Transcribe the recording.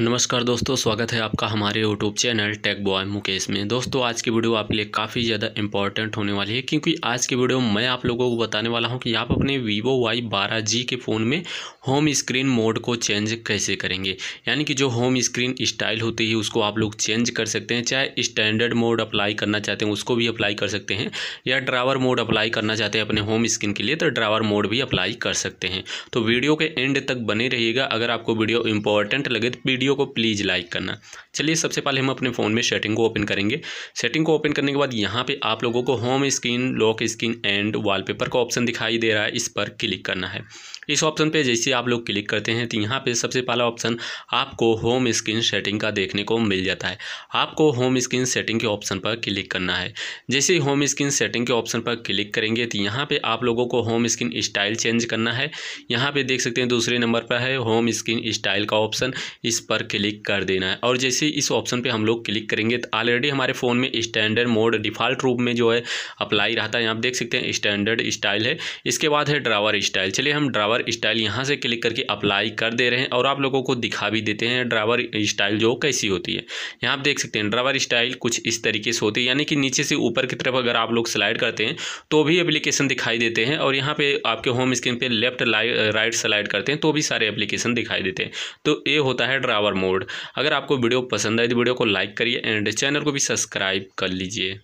नमस्कार दोस्तों स्वागत है आपका हमारे YouTube channel tech boy Mukesh में दोस्तों आज की वीडियो आपके लिए काफ़ी ज़्यादा इंपॉर्टेंट होने वाली है क्योंकि आज की वीडियो मैं आप लोगों को बताने वाला हूं कि आप अपने वीवो वाई बारह जी के फ़ोन में होम स्क्रीन मोड को चेंज कैसे करेंगे यानी कि जो होम स्क्रीन स्टाइल होती है उसको आप लोग चेंज कर सकते हैं चाहे स्टैंडर्ड मोड अप्लाई करना चाहते हैं उसको भी अप्लाई कर सकते हैं या ड्रावर मोड अप्लाई करना चाहते हैं अपने होम स्क्रीन के लिए तो ड्रावर मोड भी अप्लाई कर सकते हैं तो वीडियो के एंड तक बने रहिएगा अगर आपको वीडियो इंपॉर्टेंट लगे तो वीडियो वीडियो को प्लीज़ लाइक करना चलिए सबसे पहले हम अपने फ़ोन में सेटिंग को ओपन करेंगे सेटिंग को ओपन करने के बाद यहाँ पे आप लोगों को home screen lock screen and wallpaper का ऑप्शन दिखाई दे रहा है इस पर क्लिक करना है इस ऑप्शन पे जैसे आप लोग क्लिक करते हैं तो यहाँ पे सबसे पहला ऑप्शन आपको होम स्क्रीन सेटिंग का देखने को मिल जाता है आपको होम स्क्रीन सेटिंग के ऑप्शन पर क्लिक करना है जैसे ही होम स्क्रीन सेटिंग के ऑप्शन पर क्लिक करेंगे तो यहाँ पे आप लोगों को होम स्क्रीन स्टाइल चेंज करना है यहाँ पे देख सकते हैं दूसरे नंबर पर है होम स्क्रीन स्टाइल का ऑप्शन इस पर पर क्लिक कर देना है और जैसे इस ऑप्शन पे हम लोग क्लिक करेंगे तो ऑलरेडी हमारे फ़ोन में स्टैंडर्ड मोड डिफ़ॉल्ट रूप में जो है अप्लाई रहता है यहाँ आप देख सकते हैं स्टैंडर्ड स्टाइल है इसके बाद है ड्रावर स्टाइल चलिए हम ड्रावर स्टाइल यहाँ से क्लिक करके अप्लाई कर दे रहे हैं और आप लोगों को दिखा भी देते हैं ड्रावर स्टाइल जो कैसी होती है यहाँ आप देख सकते हैं ड्रावर स्टाइल कुछ इस तरीके से होती है यानी कि नीचे से ऊपर की तरफ अगर आप लोग स्लाइड करते हैं तो भी एप्लीकेशन दिखाई देते हैं और यहाँ पर आपके होम स्क्रीन पर लेफ्ट राइट स्लाइड करते हैं तो भी सारे एप्लीकेशन दिखाई देते हैं तो ये होता है ड्रावर पावर मोड अगर आपको वीडियो पसंद आए तो वीडियो को लाइक करिए एंड चैनल को भी सब्सक्राइब कर लीजिए